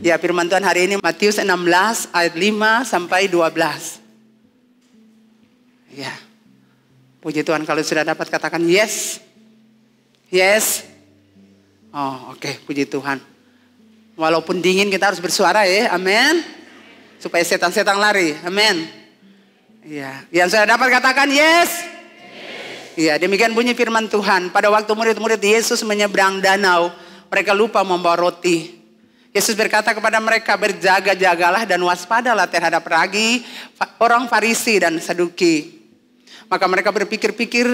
Ya firman Tuhan hari ini Matius 16 ayat 5 sampai 12. Ya. Puji Tuhan kalau sudah dapat katakan yes. Yes. Oh oke okay. puji Tuhan. Walaupun dingin kita harus bersuara ya. Amin. Supaya setan-setan lari. Amin. Ya. Yang sudah dapat katakan yes. Ya demikian bunyi firman Tuhan. Pada waktu murid-murid Yesus menyeberang danau, mereka lupa membawa roti. Yesus berkata kepada mereka, berjaga-jagalah dan waspadalah terhadap ragi orang Farisi dan Saduki. Maka mereka berpikir-pikir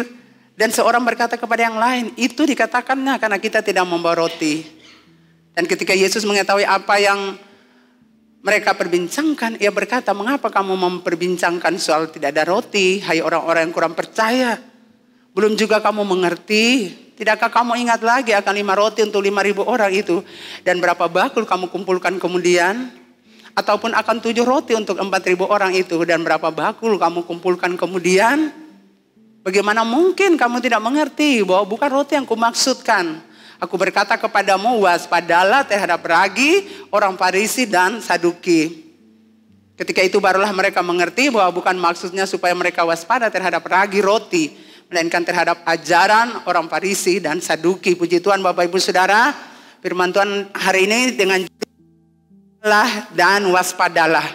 dan seorang berkata kepada yang lain, itu dikatakannya karena kita tidak membawa roti. Dan ketika Yesus mengetahui apa yang mereka perbincangkan, ia berkata, mengapa kamu memperbincangkan soal tidak ada roti, hai orang-orang yang kurang percaya. Belum juga kamu mengerti Tidakkah kamu ingat lagi akan lima roti untuk lima ribu orang itu? Dan berapa bakul kamu kumpulkan kemudian? Ataupun akan tujuh roti untuk empat ribu orang itu? Dan berapa bakul kamu kumpulkan kemudian? Bagaimana mungkin kamu tidak mengerti bahwa bukan roti yang kumaksudkan? Aku berkata kepadamu, waspadalah terhadap ragi, orang Farisi dan Saduki. Ketika itu barulah mereka mengerti bahwa bukan maksudnya supaya mereka waspada terhadap ragi roti, melainkan terhadap ajaran orang Farisi dan Saduki. Puji Tuhan Bapak Ibu Saudara, firman Tuhan hari ini dengan lah dan waspadalah.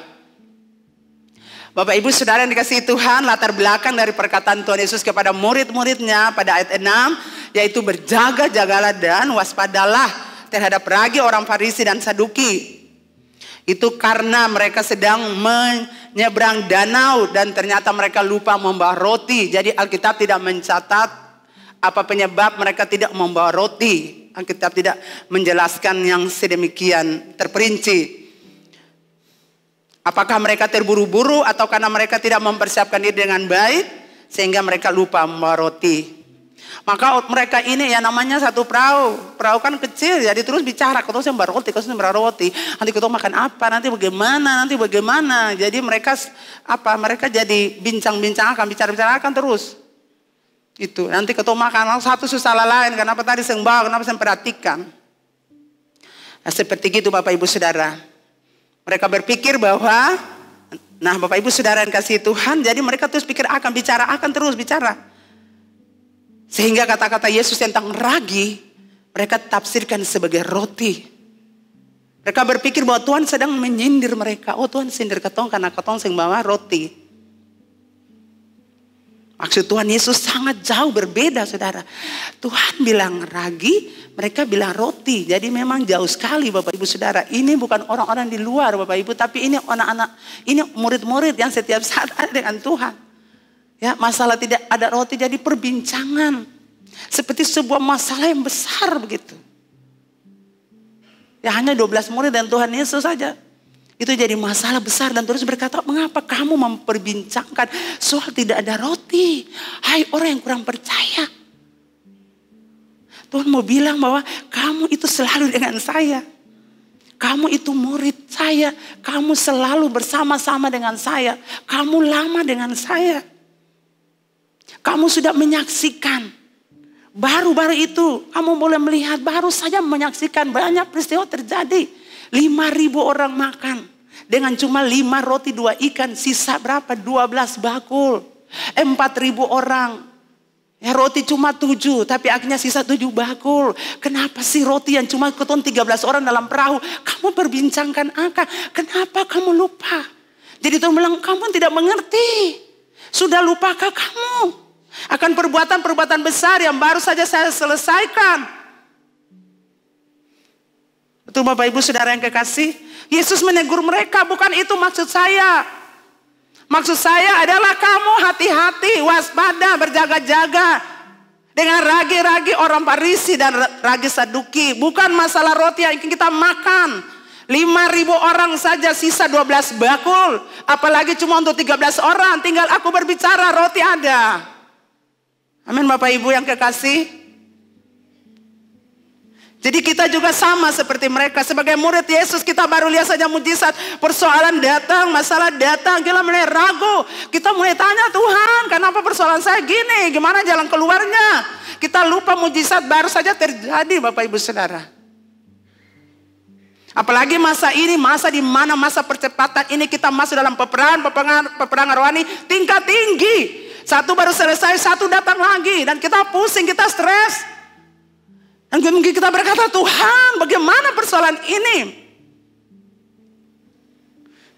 Bapak Ibu Saudara yang dikasihi Tuhan, latar belakang dari perkataan Tuhan Yesus kepada murid-muridnya pada ayat 6 yaitu berjaga-jagalah dan waspadalah terhadap ragi orang Farisi dan Saduki. Itu karena mereka sedang menyeberang danau dan ternyata mereka lupa membawa roti. Jadi Alkitab tidak mencatat apa penyebab mereka tidak membawa roti. Alkitab tidak menjelaskan yang sedemikian terperinci. Apakah mereka terburu-buru atau karena mereka tidak mempersiapkan diri dengan baik sehingga mereka lupa membawa roti? Maka mereka ini ya namanya satu perahu. Perahu kan kecil jadi ya, terus bicara. Kau sembar roti, kau sembar roti. Nanti kau makan apa, nanti bagaimana, nanti bagaimana. Jadi mereka apa mereka jadi bincang-bincang akan bicara bicara akan terus. Itu nanti ketua makan satu susah lain. Kenapa tadi sembah, kenapa saya perhatikan. Nah, seperti gitu Bapak Ibu Saudara. Mereka berpikir bahwa Nah Bapak Ibu Saudara yang kasih Tuhan. Jadi mereka terus pikir akan bicara, akan terus bicara. Sehingga kata-kata Yesus tentang ragi, mereka tafsirkan sebagai roti. Mereka berpikir bahwa Tuhan sedang menyindir mereka. Oh Tuhan sindir ketong karena ketong sing bawa roti. Maksud Tuhan Yesus sangat jauh berbeda saudara. Tuhan bilang ragi, mereka bilang roti. Jadi memang jauh sekali Bapak Ibu saudara. Ini bukan orang-orang di luar Bapak Ibu. Tapi ini anak-anak, ini murid-murid yang setiap saat ada dengan Tuhan. Ya, masalah tidak ada roti jadi perbincangan. Seperti sebuah masalah yang besar begitu. Ya hanya 12 murid dan Tuhan Yesus saja. Itu jadi masalah besar dan terus berkata, mengapa kamu memperbincangkan soal tidak ada roti? Hai orang yang kurang percaya. Tuhan mau bilang bahwa kamu itu selalu dengan saya. Kamu itu murid saya. Kamu selalu bersama-sama dengan saya. Kamu lama dengan saya. Kamu sudah menyaksikan. Baru-baru itu kamu boleh melihat, baru saja menyaksikan banyak peristiwa terjadi. lima ribu orang makan dengan cuma lima roti dua ikan, sisa berapa? dua belas bakul. empat ribu orang Ya roti cuma tujuh, tapi akhirnya sisa tujuh bakul. Kenapa sih roti yang cuma keton tiga belas orang dalam perahu? Kamu perbincangkan angka, kenapa kamu lupa? Jadi Tuhan bilang, kamu tidak mengerti. Sudah lupakah kamu akan perbuatan-perbuatan besar yang baru saja saya selesaikan? Betul Bapak Ibu Saudara yang kekasih, Yesus menegur mereka, bukan itu maksud saya. Maksud saya adalah kamu hati-hati, waspada, berjaga-jaga. Dengan ragi-ragi orang Parisi dan ragi saduki. Bukan masalah roti yang ingin kita makan ribu orang saja sisa 12 bakul. Apalagi cuma untuk 13 orang. Tinggal aku berbicara, roti ada. Amin Bapak Ibu yang kekasih. Jadi kita juga sama seperti mereka. Sebagai murid Yesus kita baru lihat saja mujizat. Persoalan datang, masalah datang. Kita mulai ragu. Kita mulai tanya Tuhan kenapa persoalan saya gini? Gimana jalan keluarnya? Kita lupa mujizat baru saja terjadi Bapak Ibu Saudara. Apalagi masa ini, masa di mana masa percepatan ini kita masuk dalam peperangan, peperangan, peperangan rohani tingkat tinggi. Satu baru selesai, satu datang lagi. Dan kita pusing, kita stres. Dan mungkin kita berkata, Tuhan bagaimana persoalan ini?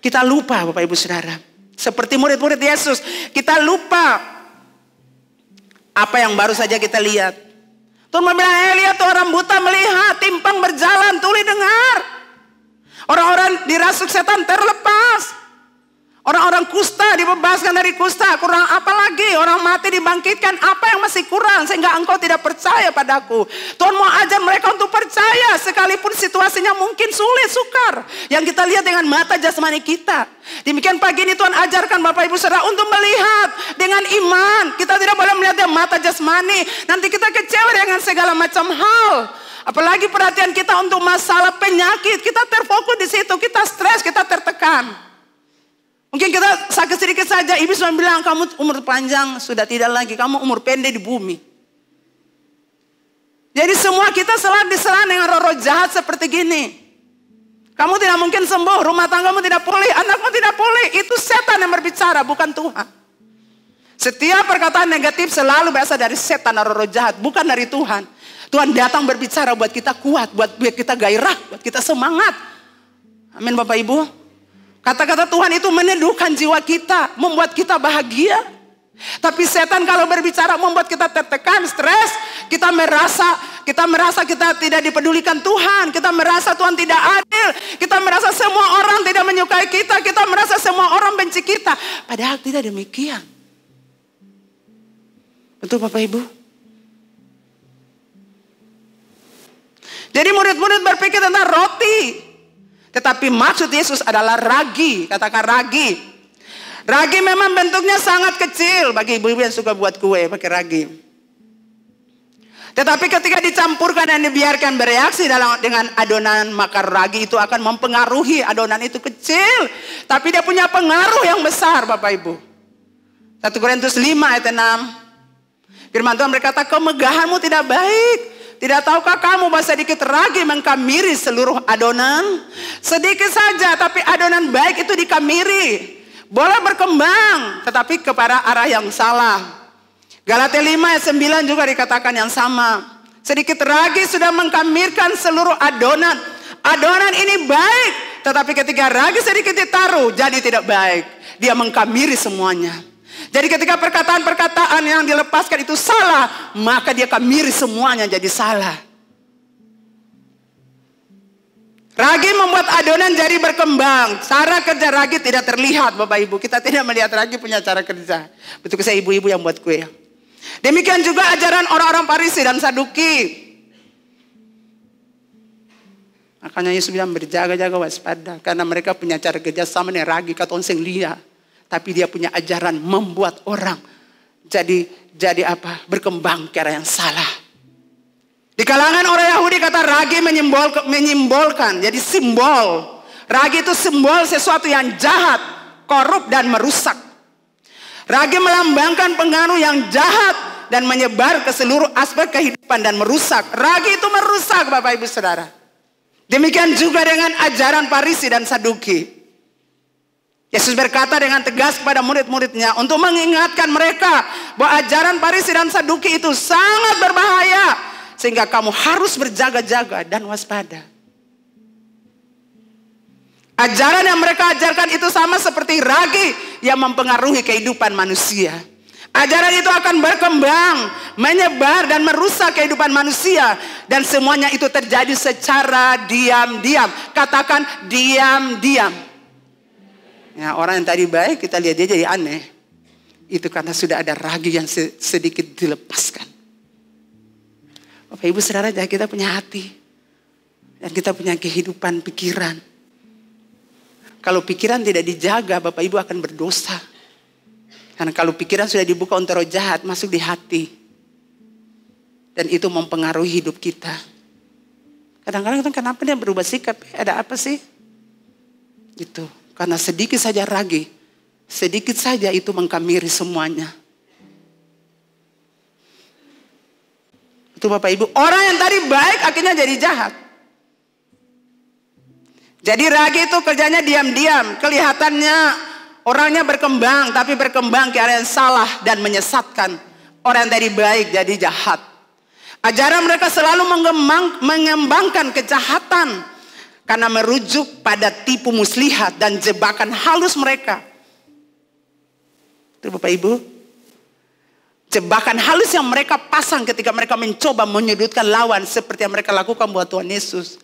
Kita lupa Bapak Ibu Saudara. Seperti murid-murid Yesus, kita lupa apa yang baru saja kita lihat. Tuhan bilang, Elia orang buta melihat, timpang berjalan, tuli dengar. Orang-orang dirasuk setan terlepas. Orang-orang kusta dibebaskan dari kusta. Kurang apa lagi? Orang mati dibangkitkan. Apa yang masih kurang sehingga engkau tidak percaya padaku? Tuhan mau ajar mereka untuk percaya sekalipun situasinya mungkin sulit, sukar. Yang kita lihat dengan mata jasmani kita. Demikian pagi ini Tuhan ajarkan Bapak Ibu Saudara untuk melihat dengan iman. Kita tidak boleh melihat dengan mata jasmani. Nanti kita kecewa dengan segala macam hal. Apalagi perhatian kita untuk masalah penyakit. Kita itu kita stres, kita tertekan. Mungkin kita sakit sedikit saja, iblis cuma bilang kamu umur panjang sudah tidak lagi, kamu umur pendek di bumi. Jadi semua kita selalu diserang dengan roh-roh jahat seperti gini. Kamu tidak mungkin sembuh, rumah tanggamu tidak pulih, anakmu tidak pulih. Itu setan yang berbicara, bukan Tuhan. Setiap perkataan negatif selalu berasal dari setan atau roh jahat, bukan dari Tuhan. Tuhan datang berbicara buat kita kuat, buat kita gairah, buat kita semangat, Amin Bapak Ibu. Kata-kata Tuhan itu meneduhkan jiwa kita, membuat kita bahagia. Tapi setan kalau berbicara membuat kita tertekan, stres, kita merasa kita merasa kita tidak dipedulikan Tuhan, kita merasa Tuhan tidak adil, kita merasa semua orang tidak menyukai kita, kita merasa semua orang benci kita. Padahal tidak demikian. Betul Bapak Ibu? Jadi murid-murid berpikir tentang roti, tetapi maksud Yesus adalah ragi, katakan ragi. Ragi memang bentuknya sangat kecil bagi ibu-ibu yang suka buat kue pakai ragi. Tetapi ketika dicampurkan dan dibiarkan bereaksi dalam dengan adonan, maka ragi itu akan mempengaruhi adonan itu kecil, tapi dia punya pengaruh yang besar, Bapak Ibu. 1 Korintus 5 ayat 6. Firman Tuhan berkata, kemegahanmu tidak baik. Tidak tahukah kamu bahwa sedikit ragi mengkamiri seluruh adonan? Sedikit saja, tapi adonan baik itu dikamiri. Boleh berkembang, tetapi kepada arah yang salah. Galatia 5 ayat 9 juga dikatakan yang sama. Sedikit ragi sudah mengkamirkan seluruh adonan. Adonan ini baik, tetapi ketika ragi sedikit ditaruh jadi tidak baik. Dia mengkamiri semuanya. Jadi ketika perkataan-perkataan yang dilepaskan itu salah, maka dia akan miris semuanya jadi salah. Ragi membuat adonan jadi berkembang. Cara kerja ragi tidak terlihat Bapak Ibu. Kita tidak melihat ragi punya cara kerja. Betul saya ibu-ibu yang buat kue. Demikian juga ajaran orang-orang Parisi dan Saduki. Makanya Yesus bilang berjaga-jaga waspada. Karena mereka punya cara kerja sama dengan ragi, katonseng lia tapi dia punya ajaran membuat orang jadi jadi apa? berkembang ke arah yang salah. Di kalangan orang Yahudi kata ragi menyimbol, menyimbolkan, jadi simbol. Ragi itu simbol sesuatu yang jahat, korup dan merusak. Ragi melambangkan pengaruh yang jahat dan menyebar ke seluruh aspek kehidupan dan merusak. Ragi itu merusak Bapak Ibu Saudara. Demikian juga dengan ajaran Parisi dan Saduki. Yesus berkata dengan tegas kepada murid-muridnya untuk mengingatkan mereka bahwa ajaran Farisi dan Saduki itu sangat berbahaya sehingga kamu harus berjaga-jaga dan waspada. Ajaran yang mereka ajarkan itu sama seperti ragi yang mempengaruhi kehidupan manusia. Ajaran itu akan berkembang, menyebar dan merusak kehidupan manusia dan semuanya itu terjadi secara diam-diam. Katakan diam-diam. Ya, orang yang tadi baik kita lihat dia jadi aneh. Itu karena sudah ada ragu yang sedikit dilepaskan. Bapak Ibu Saudara ya, kita punya hati. Dan kita punya kehidupan pikiran. Kalau pikiran tidak dijaga Bapak Ibu akan berdosa. Karena kalau pikiran sudah dibuka untuk roh jahat masuk di hati. Dan itu mempengaruhi hidup kita. Kadang-kadang kenapa dia berubah sikap? Ada apa sih? Gitu. Karena sedikit saja ragi, sedikit saja itu mengkamiri semuanya. Itu Bapak Ibu, orang yang tadi baik akhirnya jadi jahat. Jadi ragi itu kerjanya diam-diam, kelihatannya orangnya berkembang, tapi berkembang ke arah yang salah dan menyesatkan. Orang yang tadi baik jadi jahat. Ajaran mereka selalu mengembang, mengembangkan kejahatan, karena merujuk pada tipu muslihat dan jebakan halus mereka. Itu Bapak Ibu. Jebakan halus yang mereka pasang ketika mereka mencoba menyudutkan lawan seperti yang mereka lakukan buat Tuhan Yesus.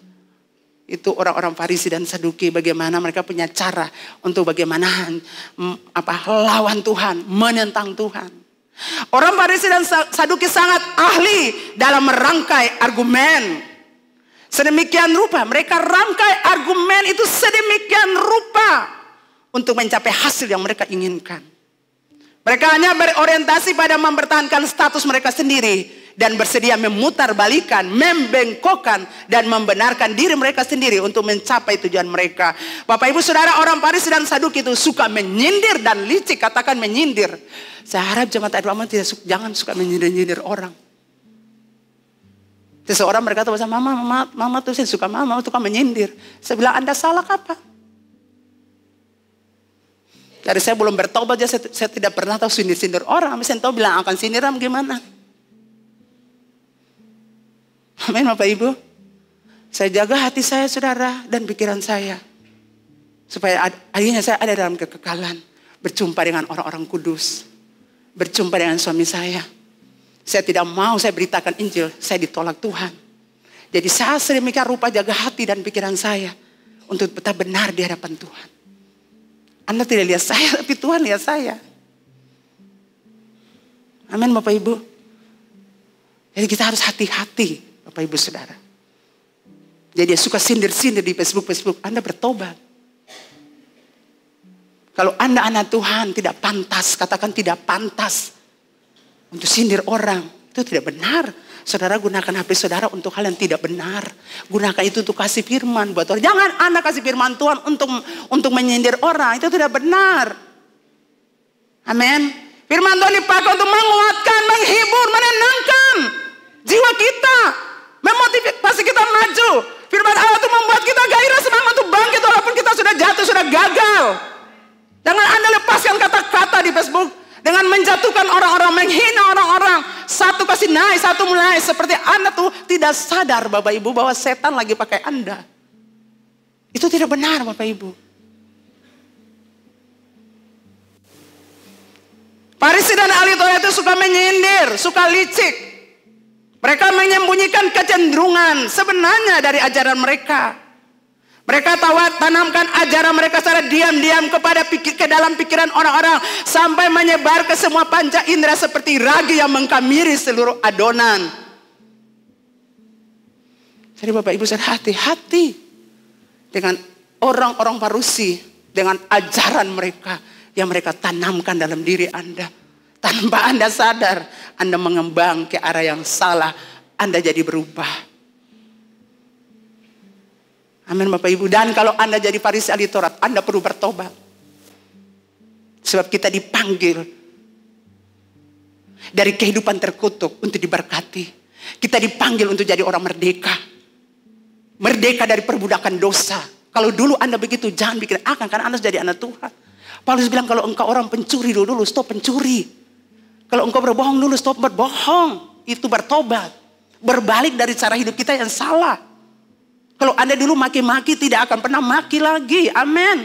Itu orang-orang Farisi dan Saduki bagaimana mereka punya cara untuk bagaimana apa lawan Tuhan, menentang Tuhan. Orang Farisi dan Saduki sangat ahli dalam merangkai argumen. Sedemikian rupa mereka rangkai argumen itu sedemikian rupa untuk mencapai hasil yang mereka inginkan. Mereka hanya berorientasi pada mempertahankan status mereka sendiri dan bersedia memutar membengkokkan dan membenarkan diri mereka sendiri untuk mencapai tujuan mereka. Bapak Ibu Saudara orang Paris dan Saduk itu suka menyindir dan licik, katakan menyindir. Saya harap jemaat Adwaman tidak suka, jangan suka menyindir-nyindir orang. Seseorang berkata, mama, mama, mama tuh saya suka mama, mama kan menyindir. Saya bilang, Anda salah apa? Dari saya belum bertobat, aja ya, saya, saya tidak pernah tahu sindir-sindir orang. Tapi saya tahu bilang akan sindir gimana. Amin Bapak Ibu. Saya jaga hati saya saudara dan pikiran saya. Supaya akhirnya saya ada dalam kekekalan. Berjumpa dengan orang-orang kudus. Berjumpa dengan suami saya saya tidak mau saya beritakan Injil, saya ditolak Tuhan. Jadi saya sedemikian rupa jaga hati dan pikiran saya untuk tetap benar di hadapan Tuhan. Anda tidak lihat saya, tapi Tuhan lihat saya. Amin Bapak Ibu. Jadi kita harus hati-hati Bapak Ibu Saudara. Jadi suka sindir-sindir di Facebook-Facebook, Anda bertobat. Kalau Anda anak Tuhan tidak pantas, katakan tidak pantas untuk sindir orang. Itu tidak benar. Saudara gunakan HP saudara untuk hal yang tidak benar. Gunakan itu untuk kasih firman buat orang. Jangan anak kasih firman Tuhan untuk untuk menyindir orang. Itu tidak benar. Amin. Firman Tuhan dipakai untuk menguatkan, menghibur, menenangkan jiwa kita. Memotivasi kita maju. Firman Allah itu membuat kita gairah semangat untuk bangkit walaupun kita sudah jatuh, sudah gagal. Jangan Anda lepaskan kata-kata di Facebook dengan menjatuhkan orang-orang, menghina orang-orang. Satu kasih naik, satu mulai. Seperti Anda tuh tidak sadar Bapak Ibu bahwa setan lagi pakai Anda. Itu tidak benar Bapak Ibu. Parisi dan ahli itu suka menyindir, suka licik. Mereka menyembunyikan kecenderungan sebenarnya dari ajaran mereka. Mereka tawa, tanamkan ajaran mereka secara diam-diam kepada pikir ke dalam pikiran orang-orang sampai menyebar ke semua panca indera seperti ragi yang mengkamiri seluruh adonan. Jadi Bapak Ibu saya hati-hati dengan orang-orang parusi, dengan ajaran mereka yang mereka tanamkan dalam diri Anda. Tanpa Anda sadar, Anda mengembang ke arah yang salah, Anda jadi berubah. Amin Bapak Ibu. Dan kalau Anda jadi Farisi ahli Taurat, Anda perlu bertobat. Sebab kita dipanggil dari kehidupan terkutuk untuk diberkati. Kita dipanggil untuk jadi orang merdeka. Merdeka dari perbudakan dosa. Kalau dulu Anda begitu, jangan bikin akan ah, karena Anda jadi anak Tuhan. Paulus bilang kalau engkau orang pencuri dulu, dulu stop pencuri. Kalau engkau berbohong dulu, stop berbohong. Itu bertobat. Berbalik dari cara hidup kita yang salah. Kalau Anda dulu maki-maki tidak akan pernah maki lagi. Amin.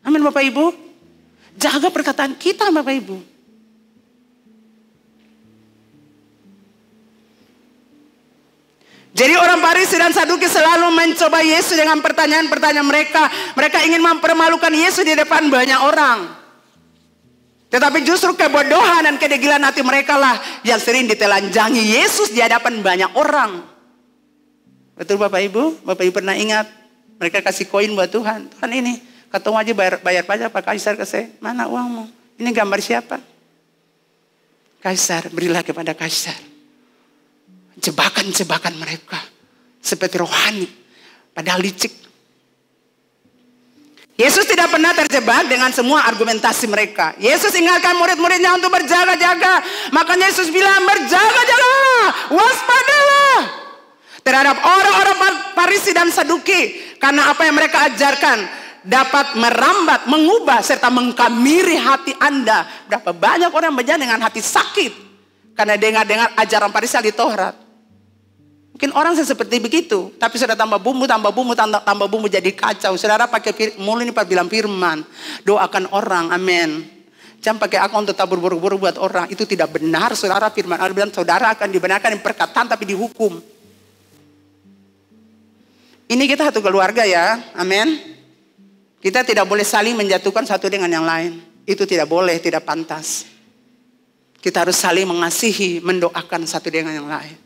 Amin Bapak Ibu. Jaga perkataan kita Bapak Ibu. Jadi orang Farisi dan Saduki selalu mencoba Yesus dengan pertanyaan-pertanyaan mereka. Mereka ingin mempermalukan Yesus di depan banyak orang. Tetapi justru kebodohan dan kedegilan hati mereka lah yang sering ditelanjangi Yesus di hadapan banyak orang. Betul Bapak Ibu? Bapak Ibu pernah ingat? Mereka kasih koin buat Tuhan. Tuhan ini, ketemu aja bayar, bayar pajak Pak Kaisar ke saya. Mana uangmu? Ini gambar siapa? Kaisar, berilah kepada Kaisar. Jebakan-jebakan mereka. Seperti rohani. Padahal licik. Yesus tidak pernah terjebak dengan semua argumentasi mereka. Yesus ingatkan murid-muridnya untuk berjaga-jaga. Makanya Yesus bilang berjaga-jaga, waspadalah terhadap orang-orang parisi dan Saduki karena apa yang mereka ajarkan dapat merambat, mengubah serta mengkamiri hati Anda. Berapa banyak orang berjalan dengan hati sakit karena dengar-dengar ajaran parisi di Taurat. Mungkin orang seperti begitu, tapi sudah tambah bumbu, tambah bumbu, tambah, tambah bumbu jadi kacau. Saudara pakai mulut ini bilang firman, doakan orang, amin. Jangan pakai akun untuk tabur buru-buru buat orang. Itu tidak benar, saudara firman. Allah bilang, saudara akan dibenarkan perkataan tapi dihukum. Ini kita satu keluarga ya, amin. Kita tidak boleh saling menjatuhkan satu dengan yang lain. Itu tidak boleh, tidak pantas. Kita harus saling mengasihi, mendoakan satu dengan yang lain.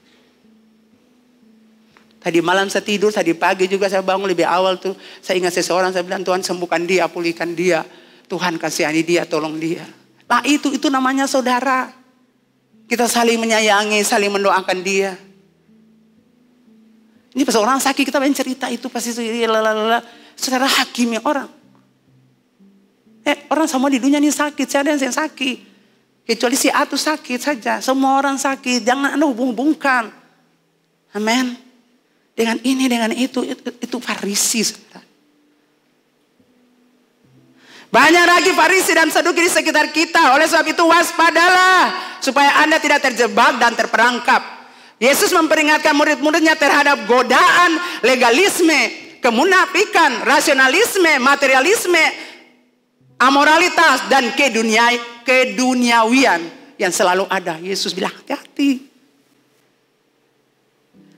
Tadi malam saya tidur, tadi pagi juga saya bangun lebih awal tuh. Saya ingat seseorang, saya bilang Tuhan sembuhkan dia, pulihkan dia. Tuhan kasihani dia, tolong dia. Nah itu, itu namanya saudara. Kita saling menyayangi, saling mendoakan dia. Ini pas orang sakit kita main cerita itu pasti itu lalala. Iya, saudara hakimnya orang. Eh, orang semua di dunia ini sakit, saya ada yang sakit. Kecuali si A itu sakit saja, semua orang sakit, jangan Anda hubung-hubungkan. Amin. Dengan ini, dengan itu, itu, itu farisi. Saudara. Banyak lagi farisi dan saduki di sekitar kita. Oleh sebab itu waspadalah. Supaya Anda tidak terjebak dan terperangkap. Yesus memperingatkan murid-muridnya terhadap godaan legalisme, kemunafikan, rasionalisme, materialisme, amoralitas dan kedunia keduniawian yang selalu ada. Yesus bilang hati-hati.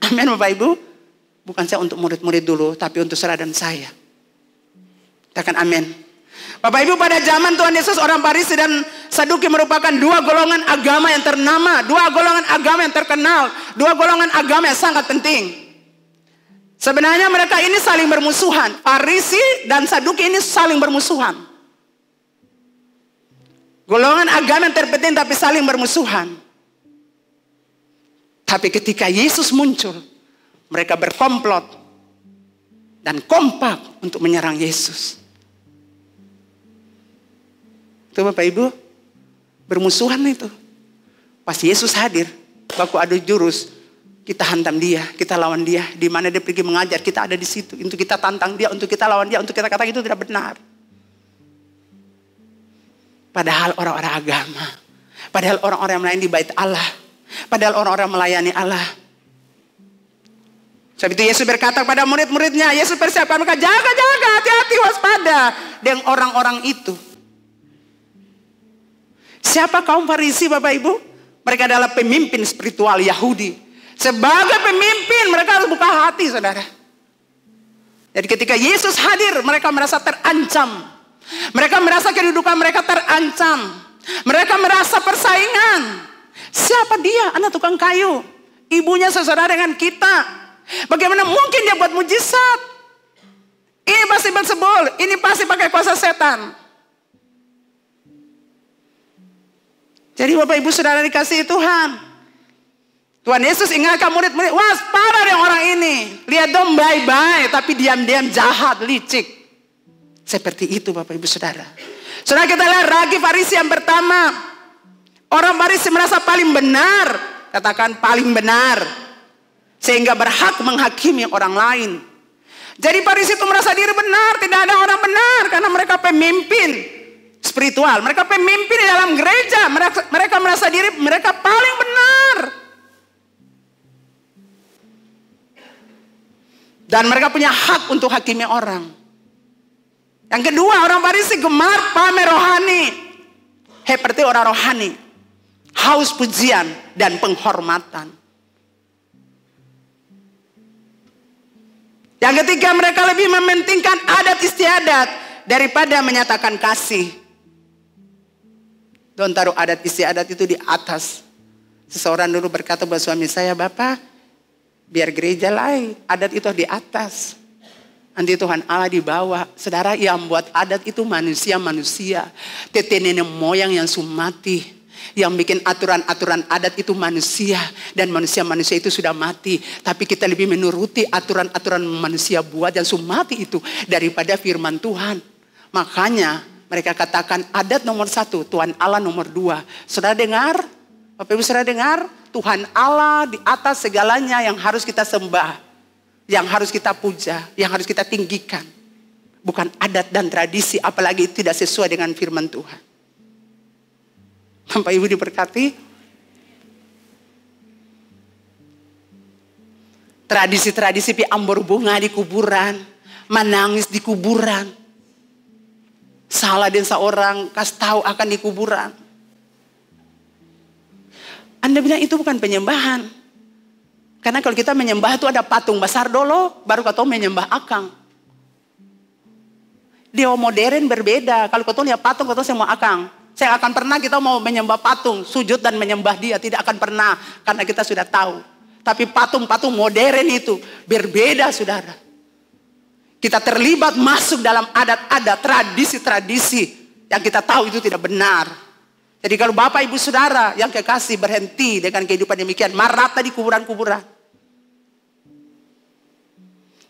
Amin Bapak Ibu. Bukan saya untuk murid-murid dulu, tapi untuk saudara dan saya. Katakan amin. Bapak Ibu pada zaman Tuhan Yesus orang Farisi dan Saduki merupakan dua golongan agama yang ternama, dua golongan agama yang terkenal, dua golongan agama yang sangat penting. Sebenarnya mereka ini saling bermusuhan. Parisi dan Saduki ini saling bermusuhan. Golongan agama yang terpenting tapi saling bermusuhan. Tapi ketika Yesus muncul, mereka berkomplot dan kompak untuk menyerang Yesus. Tuh Bapak Ibu, bermusuhan itu. Pas Yesus hadir, waktu ada jurus, kita hantam dia, kita lawan dia. Di mana dia pergi mengajar, kita ada di situ. Untuk kita tantang dia, untuk kita lawan dia, untuk kita katakan itu tidak benar. Padahal orang-orang agama, padahal orang-orang yang melayani di bait Allah, padahal orang-orang melayani Allah. Sebab itu Yesus berkata kepada murid-muridnya, Yesus persiapkan mereka, jaga-jaga, hati-hati, waspada. Dengan orang-orang itu. Siapa kaum Farisi Bapak Ibu? Mereka adalah pemimpin spiritual Yahudi. Sebagai pemimpin mereka harus buka hati saudara. Jadi ketika Yesus hadir mereka merasa terancam. Mereka merasa kedudukan mereka terancam. Mereka merasa persaingan. Siapa dia? Anak tukang kayu. Ibunya saudara dengan kita. Bagaimana mungkin dia buat mujizat? Ini pasti bersebul, ini pasti pakai kuasa setan. Jadi Bapak Ibu Saudara dikasih Tuhan. Tuhan Yesus ingatkan murid-murid, wah waspada yang orang ini. Lihat dong bye bye tapi diam-diam jahat, licik. Seperti itu Bapak Ibu Saudara. Saudara kita lihat ragi Farisi yang pertama. Orang Farisi merasa paling benar. Katakan paling benar. Sehingga berhak menghakimi orang lain. Jadi Farisi itu merasa diri benar, tidak ada orang benar karena mereka pemimpin spiritual, mereka pemimpin di dalam gereja, mereka, mereka merasa diri mereka paling benar. Dan mereka punya hak untuk hakimi orang. Yang kedua, orang Farisi gemar pamer rohani. Seperti orang rohani. Haus pujian dan penghormatan. Yang ketiga, mereka lebih mementingkan adat istiadat daripada menyatakan kasih Don't taruh adat istiadat itu di atas. Seseorang dulu berkata buat suami saya, Bapak, biar gereja lain. Adat itu di atas. Nanti Tuhan Allah di bawah. Saudara yang buat adat itu manusia-manusia. Tete nenek moyang yang sumati. Yang bikin aturan-aturan adat itu manusia. Dan manusia-manusia itu sudah mati. Tapi kita lebih menuruti aturan-aturan manusia buat yang sumati itu. Daripada firman Tuhan. Makanya mereka katakan adat nomor satu, Tuhan Allah nomor dua. Saudara dengar? Bapak Ibu saudara dengar? Tuhan Allah di atas segalanya yang harus kita sembah. Yang harus kita puja, yang harus kita tinggikan. Bukan adat dan tradisi apalagi tidak sesuai dengan firman Tuhan. Bapak Ibu diberkati. Tradisi-tradisi pi bunga di kuburan. Menangis di kuburan Salah dan seorang kas tahu akan dikuburan. Anda bilang itu bukan penyembahan. Karena kalau kita menyembah itu ada patung besar dulu, baru kau menyembah akang. Dia modern berbeda. Kalau kau lihat patung, kau semua akang. Saya akan pernah kita mau menyembah patung, sujud dan menyembah dia. Tidak akan pernah, karena kita sudah tahu. Tapi patung-patung modern itu berbeda, saudara. Kita terlibat masuk dalam adat-adat, tradisi-tradisi yang kita tahu itu tidak benar. Jadi kalau Bapak Ibu Saudara yang kekasih berhenti dengan kehidupan demikian, marata di kuburan-kuburan.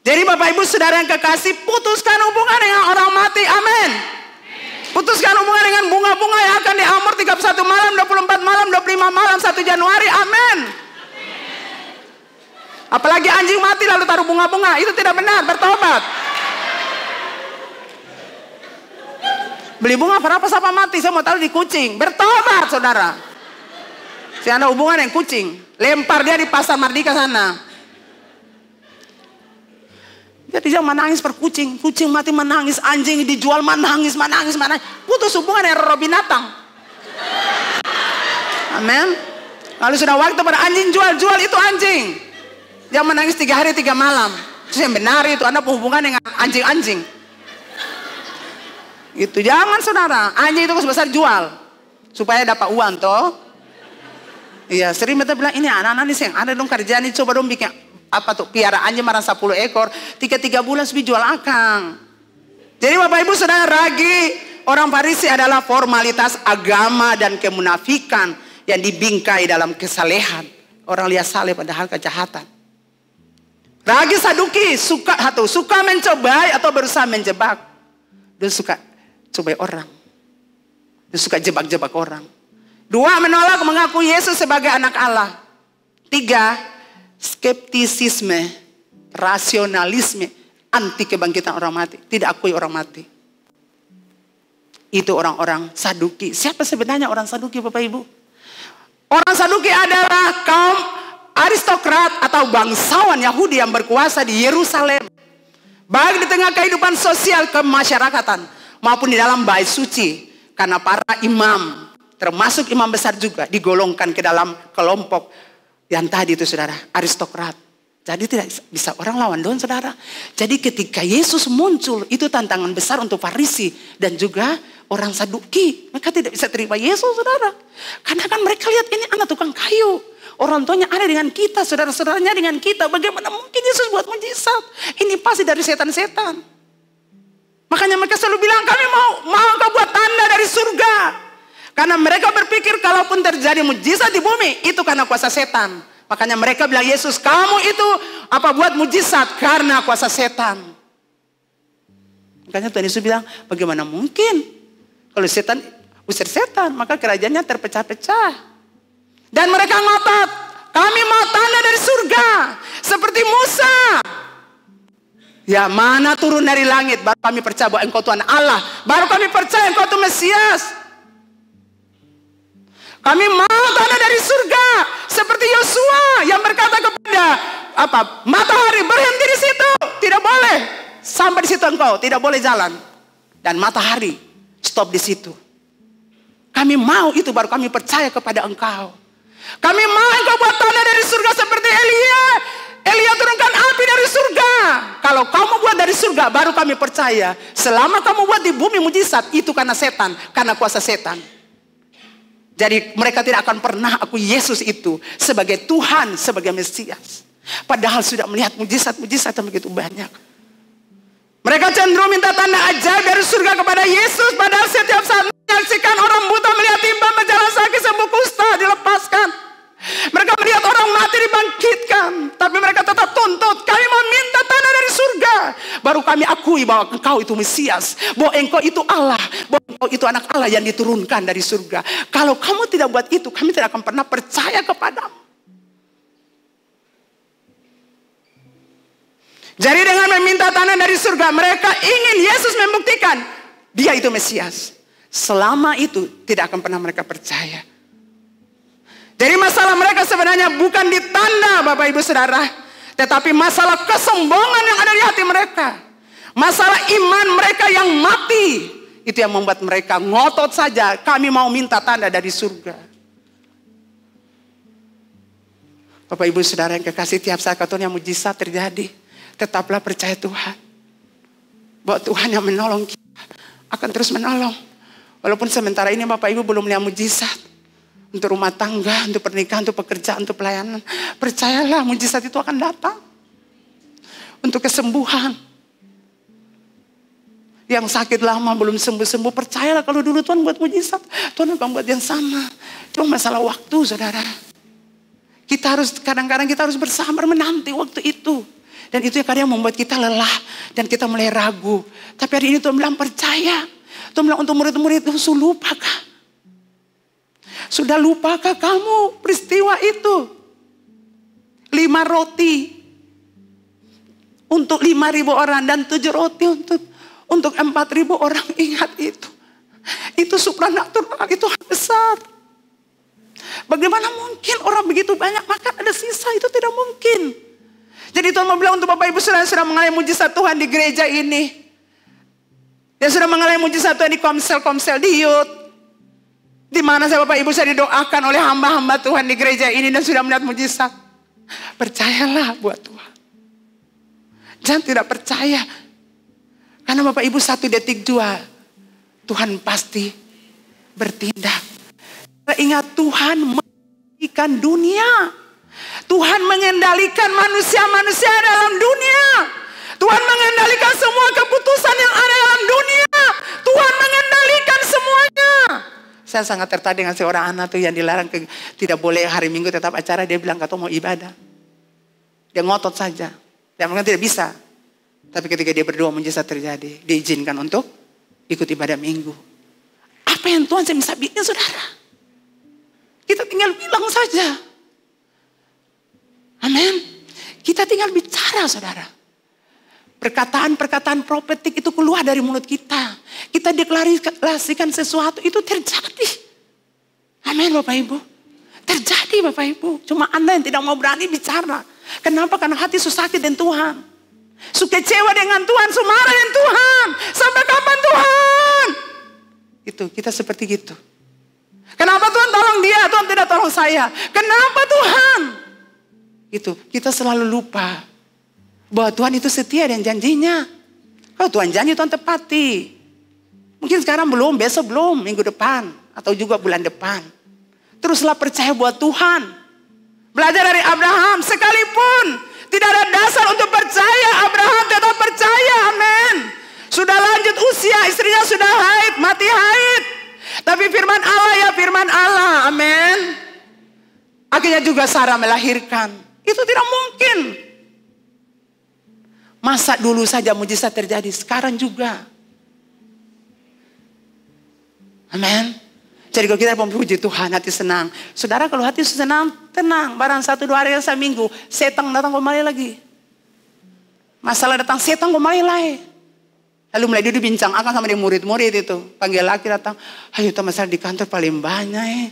Jadi Bapak Ibu Saudara yang kekasih, putuskan hubungan dengan orang mati. Amin. Putuskan hubungan dengan bunga-bunga yang akan diamur 31 malam, 24 malam, 25 malam, 1 Januari. Amin. Apalagi anjing mati lalu taruh bunga-bunga, itu tidak benar, bertobat. Beli bunga berapa sama mati? Saya mau taruh di kucing. Bertobat, saudara. Si hubungan yang kucing. Lempar dia di pasar Mardika sana. Jadi dia menangis per kucing. Kucing mati menangis, anjing dijual menangis, menangis, menangis. Putus hubungan yang roh binatang. Amin. Lalu sudah waktu pada anjing jual-jual itu anjing. Dia menangis tiga hari tiga malam. Terus yang benar itu Anda berhubungan dengan anjing-anjing. Itu jangan saudara. Anjing itu sebesar jual. Supaya dapat uang toh. Iya sering mereka bilang ini anak-anak nih yang ada dong kerjaan ini coba dong bikin apa tuh piara anjing marah 10 ekor. Tiga-tiga bulan sudah jual akang. Jadi Bapak Ibu saudara ragi orang Farisi adalah formalitas agama dan kemunafikan yang dibingkai dalam kesalehan. Orang lihat saleh padahal kejahatan. Bagi saduki suka atau suka mencobai atau berusaha menjebak. Dia suka coba orang. Dia suka jebak-jebak orang. Dua menolak mengaku Yesus sebagai anak Allah. Tiga skeptisisme, rasionalisme, anti kebangkitan orang mati, tidak akui orang mati. Itu orang-orang Saduki. Siapa sebenarnya orang Saduki Bapak Ibu? Orang Saduki adalah kaum aristokrat atau bangsawan Yahudi yang berkuasa di Yerusalem. Baik di tengah kehidupan sosial kemasyarakatan maupun di dalam bait suci. Karena para imam, termasuk imam besar juga digolongkan ke dalam kelompok yang tadi itu saudara, aristokrat. Jadi tidak bisa orang lawan doang saudara. Jadi ketika Yesus muncul itu tantangan besar untuk Farisi dan juga orang Saduki. Mereka tidak bisa terima Yesus saudara. Karena kan mereka lihat ini anak tukang kayu. Orang tuanya ada dengan kita, saudara-saudaranya dengan kita. Bagaimana mungkin Yesus buat mujizat? Ini pasti dari setan-setan. Makanya mereka selalu bilang, kami mau, mau kau buat tanda dari surga. Karena mereka berpikir kalaupun terjadi mujizat di bumi, itu karena kuasa setan. Makanya mereka bilang, Yesus kamu itu apa buat mujizat? Karena kuasa setan. Makanya Tuhan Yesus bilang, bagaimana mungkin? Kalau setan, usir setan, maka kerajaannya terpecah-pecah. Dan mereka ngotot, kami mau tanda dari surga. Seperti Musa. Ya mana turun dari langit, baru kami percaya bahwa engkau Tuhan Allah. Baru kami percaya engkau Tuhan Mesias. Kami mau tanda dari surga. Seperti Yosua yang berkata kepada apa matahari berhenti di situ. Tidak boleh. Sampai di situ engkau. Tidak boleh jalan. Dan matahari stop di situ. Kami mau itu baru kami percaya kepada engkau. Kami mau engkau buat tanda dari surga seperti Elia. Elia turunkan api dari surga. Kalau kamu buat dari surga baru kami percaya. Selama kamu buat di bumi mujizat itu karena setan, karena kuasa setan. Jadi mereka tidak akan pernah aku Yesus itu sebagai Tuhan, sebagai Mesias. Padahal sudah melihat mujizat-mujizat yang begitu banyak. Mereka cenderung minta tanda ajaib dari surga kepada Yesus padahal setiap saat menyaksikan orang buta melihat imbang berjalan sakit sembuh kusta dilepaskan. Mereka melihat orang mati dibangkitkan. Tapi mereka tetap tuntut. Kami mau minta tanah dari surga. Baru kami akui bahwa engkau itu Mesias. Bahwa engkau itu Allah. Bahwa engkau itu anak Allah yang diturunkan dari surga. Kalau kamu tidak buat itu, kami tidak akan pernah percaya kepadamu. Jadi dengan meminta tanah dari surga, mereka ingin Yesus membuktikan dia itu Mesias. Selama itu tidak akan pernah mereka percaya. Jadi masalah mereka sebenarnya bukan di tanda Bapak Ibu Saudara. Tetapi masalah kesombongan yang ada di hati mereka. Masalah iman mereka yang mati. Itu yang membuat mereka ngotot saja. Kami mau minta tanda dari surga. Bapak Ibu Saudara yang kekasih tiap saat katanya mujizat terjadi. Tetaplah percaya Tuhan. Bahwa Tuhan yang menolong kita. Akan terus menolong. Walaupun sementara ini Bapak Ibu belum lihat mujizat. Untuk rumah tangga, untuk pernikahan, untuk pekerjaan, untuk pelayanan. Percayalah mujizat itu akan datang. Untuk kesembuhan. Yang sakit lama belum sembuh-sembuh. Percayalah kalau dulu Tuhan buat mujizat. Tuhan akan buat yang sama. Cuma masalah waktu saudara. Kita harus kadang-kadang kita harus bersabar menanti waktu itu. Dan itu yang kadang membuat kita lelah. Dan kita mulai ragu. Tapi hari ini Tuhan bilang percaya. Tuhan bilang untuk murid-murid, itu sudah lupakah? Sudah lupakah kamu peristiwa itu? Lima roti untuk lima ribu orang dan tujuh roti untuk untuk empat ribu orang ingat itu. Itu supranatural, itu besar. Bagaimana mungkin orang begitu banyak makan ada sisa itu tidak mungkin. Jadi Tuhan mau bilang untuk Bapak Ibu sudah yang mengalami mujizat Tuhan di gereja ini. Yang sudah mengalami mujizat Tuhan di komsel-komsel di youth. Di mana saya Bapak Ibu saya didoakan oleh hamba-hamba Tuhan di gereja ini dan sudah melihat mujizat. Percayalah buat Tuhan. Jangan tidak percaya. Karena Bapak Ibu satu detik dua. Tuhan pasti bertindak. Ingat Tuhan mengendalikan dunia. Tuhan mengendalikan manusia-manusia dalam dunia. Tuhan mengendalikan semua keputusan yang ada dalam dunia. Tuhan mengendalikan semuanya. Saya sangat tertarik dengan seorang anak tuh yang dilarang ke, tidak boleh hari Minggu tetap acara. Dia bilang, kata mau ibadah. Dia ngotot saja. Dia mungkin tidak bisa. Tapi ketika dia berdoa mujizat terjadi. Diizinkan untuk ikut ibadah Minggu. Apa yang Tuhan saya bisa bikin saudara? Kita tinggal bilang saja. Amin. Kita tinggal bicara saudara. Perkataan-perkataan propetik itu keluar dari mulut kita. Kita deklarasikan sesuatu itu terjadi. Amin Bapak Ibu. Terjadi Bapak Ibu. Cuma Anda yang tidak mau berani bicara. Kenapa? Karena hati susah sakit dengan Tuhan. Suka kecewa dengan Tuhan, Semarah dengan Tuhan. Sampai kapan Tuhan? Itu, kita seperti gitu. Kenapa Tuhan tolong dia, Tuhan tidak tolong saya? Kenapa Tuhan? Itu, kita selalu lupa bahwa Tuhan itu setia dan janjinya. Kalau Tuhan janji Tuhan tepati. Mungkin sekarang belum, besok belum, minggu depan. Atau juga bulan depan. Teruslah percaya buat Tuhan. Belajar dari Abraham sekalipun. Tidak ada dasar untuk percaya. Abraham tetap percaya, amin. Sudah lanjut usia, istrinya sudah haid, mati haid. Tapi firman Allah ya firman Allah, amin. Akhirnya juga Sarah melahirkan. Itu tidak mungkin Masa dulu saja mujizat terjadi, sekarang juga. Amin. Jadi kalau kita memuji Tuhan, hati senang. Saudara kalau hati senang, tenang. Barang satu dua hari minggu setan datang kembali lagi. Masalah datang setan kembali lagi. Lalu mulai dia bincang akan sama dia murid-murid itu. Panggil laki datang, ayo kita masalah di kantor paling banyak eh.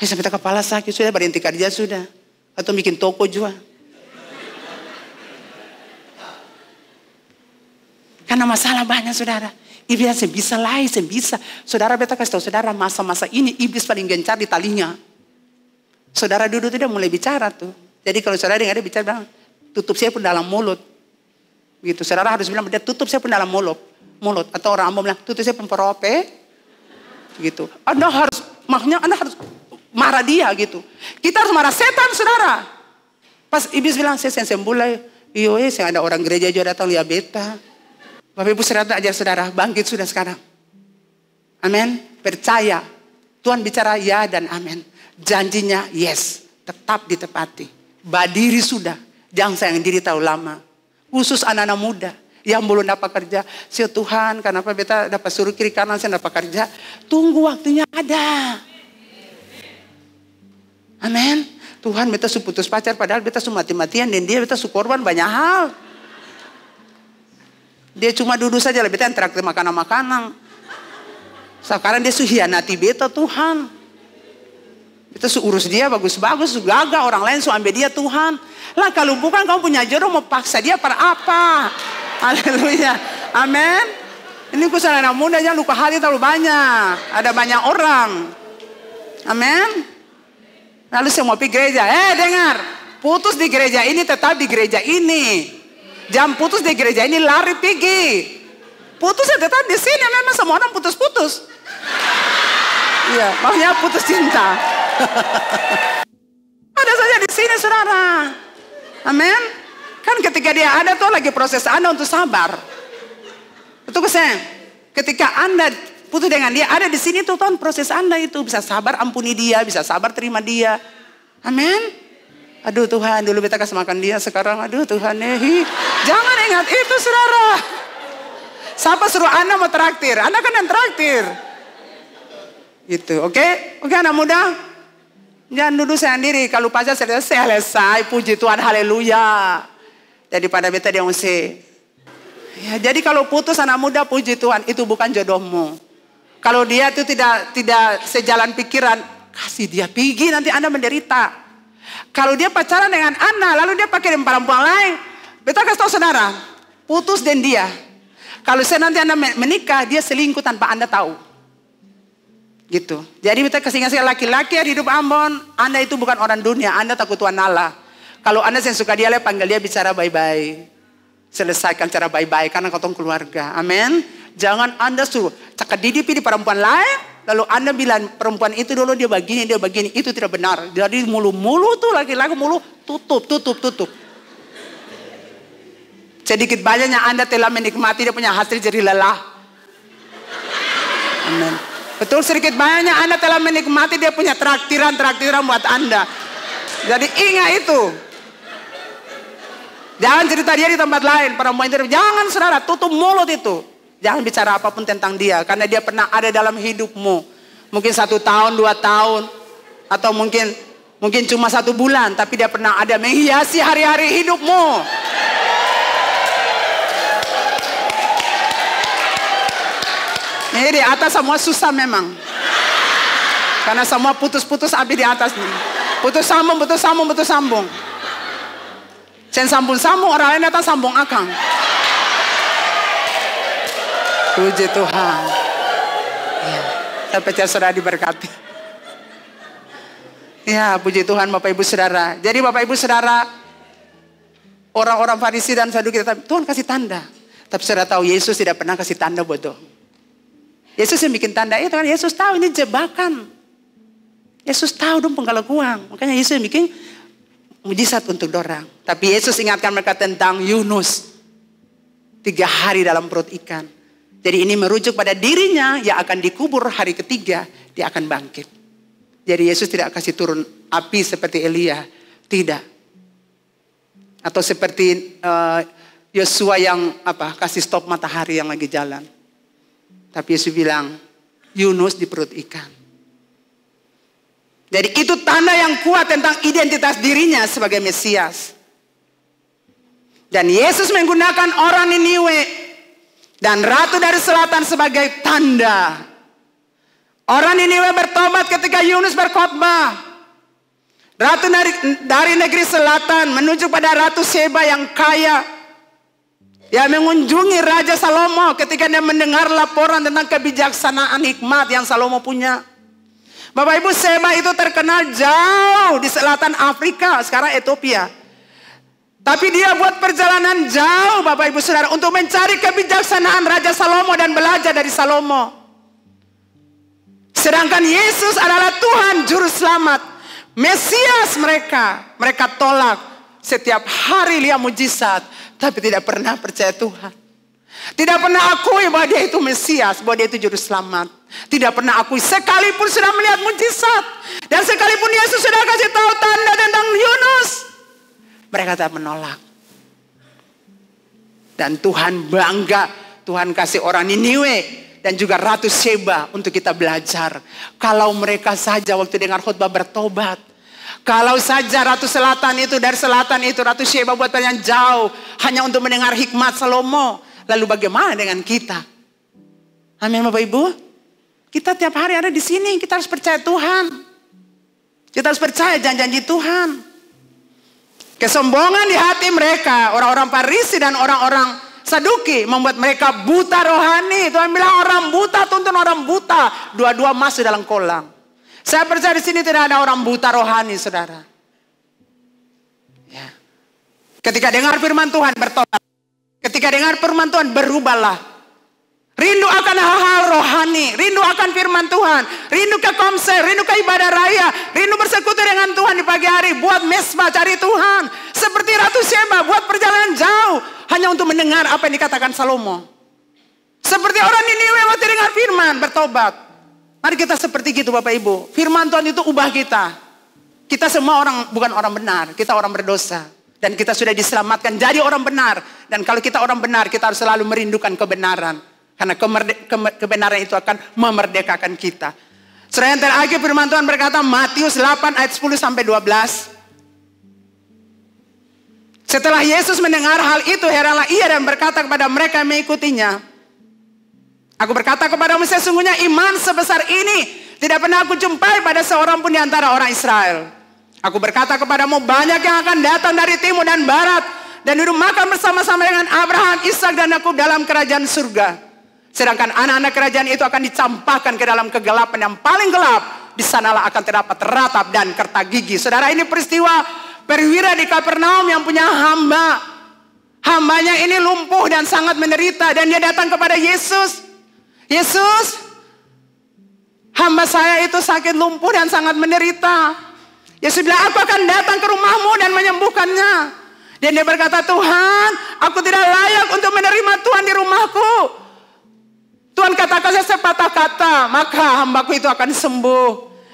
Ayo eh, sampai kepala sakit, sudah berhenti kerja sudah. Atau bikin toko jual. Karena masalah banyak saudara. Iblis bisa lain, bisa. Saudara beta kasih tahu saudara masa-masa ini iblis paling gencar di talinya. Saudara duduk tidak mulai bicara tuh. Jadi kalau saudara dengar dia bicara bilang, tutup saya pun dalam mulut. gitu. saudara harus bilang, dia tutup saya pun dalam mulut. Mulut. Atau orang ambil bilang, tutup saya pun perope. Gitu. Anda harus, maknya Anda harus marah dia gitu. Kita harus marah setan saudara. Pas iblis bilang, saya sen sembulai. Iya, iya, saya ada orang gereja juga datang lihat beta. Bapak Ibu saudara ajar saudara, bangkit sudah sekarang. Amin. Percaya. Tuhan bicara ya dan amin. Janjinya yes. Tetap ditepati. Badiri sudah. Jangan sayang diri tahu lama. Khusus anak-anak muda yang belum dapat kerja. Si Tuhan, kenapa beta dapat suruh kiri kanan saya dapat kerja? Tunggu waktunya ada. Amin. Tuhan beta suputus pacar padahal beta su mati-matian dan dia beta su korban banyak hal. Dia cuma duduk saja lebih tenang terakhir makanan-makanan. Sekarang dia suhianati beta Tuhan. Itu seurus dia bagus-bagus, gaga orang lain su dia Tuhan. Lah kalau bukan kamu punya jodoh mau paksa dia para apa? Haleluya. Amin. Ini khusus anak muda jangan luka hati terlalu banyak. Ada banyak orang. Amin. Lalu semua pergi gereja. Eh dengar. Putus di gereja ini tetap di gereja ini jam putus di gereja ini lari pergi. Putus ada tadi sini memang semua orang putus-putus. Iya, maunya putus cinta. ada saja di sini saudara. Amin. Kan ketika dia ada tuh lagi proses Anda untuk sabar. Itu kesen. Ketika Anda putus dengan dia ada di sini tuh Tuhan proses Anda itu bisa sabar ampuni dia, bisa sabar terima dia. Amin. Aduh Tuhan, dulu kita kasih makan dia, sekarang aduh Tuhan nehi. Eh, Jangan ingat itu saudara. Siapa suruh anak mau traktir? Anak kan yang traktir. Itu, oke? Okay? Oke okay, anak muda? Jangan duduk sendiri, kalau pajak saya selesai, puji Tuhan, haleluya. jadi pada beta dia Ya, jadi kalau putus anak muda, puji Tuhan, itu bukan jodohmu. Kalau dia itu tidak tidak sejalan pikiran, kasih dia pergi, nanti Anda menderita. Kalau dia pacaran dengan Anna, lalu dia pakai dengan perempuan lain. Betul kasih tahu saudara, putus dengan dia. Kalau saya nanti Anda menikah, dia selingkuh tanpa Anda tahu. Gitu. Jadi kita ingat laki-laki yang hidup Ambon, Anda itu bukan orang dunia, Anda takut Tuhan Allah. Kalau Anda yang suka dia, panggil dia bicara baik-baik. Selesaikan cara baik-baik karena kau keluarga. Amin. Jangan Anda suruh cakap didi pilih perempuan lain, Lalu Anda bilang perempuan itu dulu dia begini, dia begini, itu tidak benar. Jadi mulu-mulu tuh laki-laki mulu tutup, tutup, tutup. Sedikit banyaknya Anda telah menikmati dia punya hasil jadi lelah. Amen. Betul sedikit banyaknya Anda telah menikmati dia punya traktiran-traktiran buat Anda. Jadi ingat itu. Jangan cerita dia di tempat lain. Perempuan itu, jangan saudara, tutup mulut itu. Jangan bicara apapun tentang dia. Karena dia pernah ada dalam hidupmu. Mungkin satu tahun, dua tahun. Atau mungkin mungkin cuma satu bulan. Tapi dia pernah ada menghiasi hari-hari hidupmu. Ini di atas semua susah memang. Karena semua putus-putus habis di atas nih. Putus sambung, putus sambung, putus sambung. Sen sambung sambung, orang lain datang sambung akang. Puji Tuhan. Ya, saya percaya saudara diberkati. Ya, puji Tuhan Bapak Ibu Saudara. Jadi Bapak Ibu Saudara, orang-orang Farisi dan Saduki kita, Tuhan kasih tanda. Tapi saudara tahu Yesus tidak pernah kasih tanda buat Tuhan. Yesus yang bikin tanda itu iya, kan Yesus tahu ini jebakan. Yesus tahu dong penggalau uang. Makanya Yesus yang bikin mujizat untuk dorang. Tapi Yesus ingatkan mereka tentang Yunus. Tiga hari dalam perut ikan. Jadi ini merujuk pada dirinya yang akan dikubur hari ketiga, dia akan bangkit. Jadi Yesus tidak kasih turun api seperti Elia, tidak. Atau seperti eh, Yosua uh, yang apa kasih stop matahari yang lagi jalan. Tapi Yesus bilang, Yunus di perut ikan. Jadi itu tanda yang kuat tentang identitas dirinya sebagai Mesias. Dan Yesus menggunakan orang Niniwe dan ratu dari selatan sebagai tanda. Orang Niniwe bertobat ketika Yunus berkhotbah. Ratu dari, dari negeri selatan menuju pada Ratu Seba yang kaya. Yang mengunjungi Raja Salomo ketika dia mendengar laporan tentang kebijaksanaan hikmat yang Salomo punya. Bapak Ibu Seba itu terkenal jauh di selatan Afrika, sekarang Ethiopia. Tapi dia buat perjalanan jauh Bapak Ibu Saudara untuk mencari kebijaksanaan Raja Salomo dan belajar dari Salomo. Sedangkan Yesus adalah Tuhan juru selamat, Mesias mereka. Mereka tolak. Setiap hari lihat mujizat, tapi tidak pernah percaya Tuhan. Tidak pernah akui bahwa dia itu Mesias, bahwa dia itu juru selamat. Tidak pernah akui sekalipun sudah melihat mujizat. Dan sekalipun Yesus sudah kasih tahu tanda tentang Yunus. Mereka tak menolak. Dan Tuhan bangga, Tuhan kasih orang Niniwe dan juga Ratu Seba untuk kita belajar. Kalau mereka saja waktu dengar khutbah bertobat, kalau saja Ratu Selatan itu dari Selatan itu Ratu Sheba buat yang jauh hanya untuk mendengar hikmat Salomo. Lalu bagaimana dengan kita? Amin Bapak Ibu. Kita tiap hari ada di sini, kita harus percaya Tuhan. Kita harus percaya janji-janji Tuhan. Kesombongan di hati mereka, orang-orang Farisi dan orang-orang Saduki membuat mereka buta rohani. Tuhan bilang orang buta tuntun orang buta. Dua-dua masuk dalam kolam. Saya percaya di sini tidak ada orang buta rohani, saudara. Ya. Ketika dengar firman Tuhan bertobat. Ketika dengar firman Tuhan berubahlah. Rindu akan hal-hal rohani, rindu akan firman Tuhan, rindu ke rindu ke ibadah raya, rindu bersekutu dengan Tuhan di pagi hari, buat mesbah cari Tuhan. Seperti Ratu Sheba, buat perjalanan jauh, hanya untuk mendengar apa yang dikatakan Salomo. Seperti orang ini tidak dengar firman, bertobat. Mari kita seperti gitu Bapak Ibu. Firman Tuhan itu ubah kita. Kita semua orang bukan orang benar, kita orang berdosa dan kita sudah diselamatkan jadi orang benar. Dan kalau kita orang benar, kita harus selalu merindukan kebenaran. Karena kebenaran itu akan memerdekakan kita. Saudara yang terakhir firman Tuhan berkata Matius 8 ayat 10 sampai 12. Setelah Yesus mendengar hal itu, heranlah ia dan berkata kepada mereka yang mengikutinya. Aku berkata kepada kepadamu, sesungguhnya iman sebesar ini tidak pernah aku jumpai pada seorang pun di antara orang Israel. Aku berkata kepadamu, banyak yang akan datang dari timur dan barat dan duduk makan bersama-sama dengan Abraham, Ishak dan aku dalam kerajaan surga. Sedangkan anak-anak kerajaan itu akan dicampakkan ke dalam kegelapan yang paling gelap. Di sanalah akan terdapat ratap dan kerta gigi. Saudara ini peristiwa perwira di Kapernaum yang punya hamba. Hambanya ini lumpuh dan sangat menderita. Dan dia datang kepada Yesus. Yesus, hamba saya itu sakit lumpuh dan sangat menderita. Yesus bilang, aku akan datang ke rumahmu dan menyembuhkannya. Dan dia berkata, Tuhan, aku tidak layak untuk menerima Tuhan di rumahku. Tuhan katakan saya sepatah kata, maka hambaku itu akan sembuh.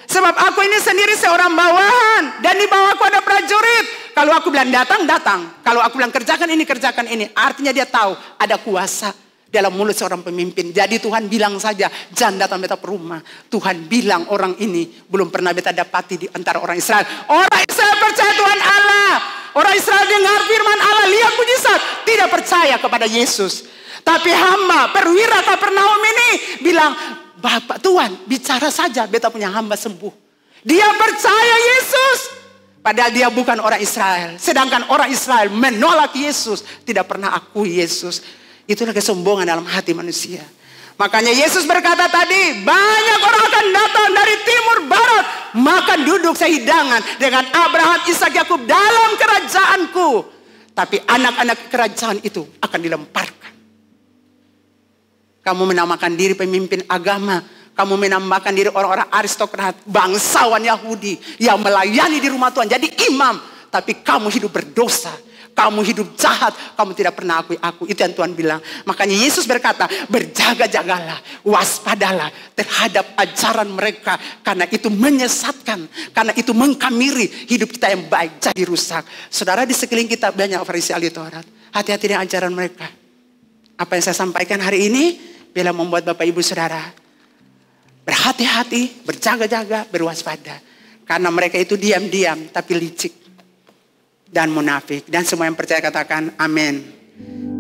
Sebab aku ini sendiri seorang bawahan dan di bawahku ada prajurit. Kalau aku bilang datang, datang. Kalau aku bilang kerjakan ini, kerjakan ini. Artinya dia tahu ada kuasa dalam mulut seorang pemimpin. Jadi Tuhan bilang saja, jangan datang beta rumah. Tuhan bilang orang ini belum pernah beta dapati di antara orang Israel. Orang Israel percaya Tuhan Allah. Orang Israel dengar firman Allah, lihat mujizat. Tidak percaya kepada Yesus. Tapi hamba, perwira tak Kapernaum ini bilang, Bapak Tuhan bicara saja, beta punya hamba sembuh. Dia percaya Yesus. Padahal dia bukan orang Israel. Sedangkan orang Israel menolak Yesus. Tidak pernah akui Yesus. Itulah kesombongan dalam hati manusia. Makanya Yesus berkata tadi, banyak orang akan datang dari timur barat, makan duduk sehidangan dengan Abraham, Ishak, Yakub dalam kerajaanku. Tapi anak-anak kerajaan itu akan dilempar kamu menamakan diri pemimpin agama. Kamu menambahkan diri orang-orang aristokrat, bangsawan Yahudi yang melayani di rumah Tuhan. Jadi imam. Tapi kamu hidup berdosa. Kamu hidup jahat. Kamu tidak pernah akui aku. Itu yang Tuhan bilang. Makanya Yesus berkata, berjaga-jagalah, waspadalah terhadap ajaran mereka. Karena itu menyesatkan. Karena itu mengkamiri hidup kita yang baik jadi rusak. Saudara di sekeliling kita banyak farisi ahli Taurat. Hati-hati dengan ajaran mereka. Apa yang saya sampaikan hari ini Bila membuat Bapak Ibu Saudara berhati-hati, berjaga-jaga, berwaspada. Karena mereka itu diam-diam tapi licik dan munafik. Dan semua yang percaya katakan amin.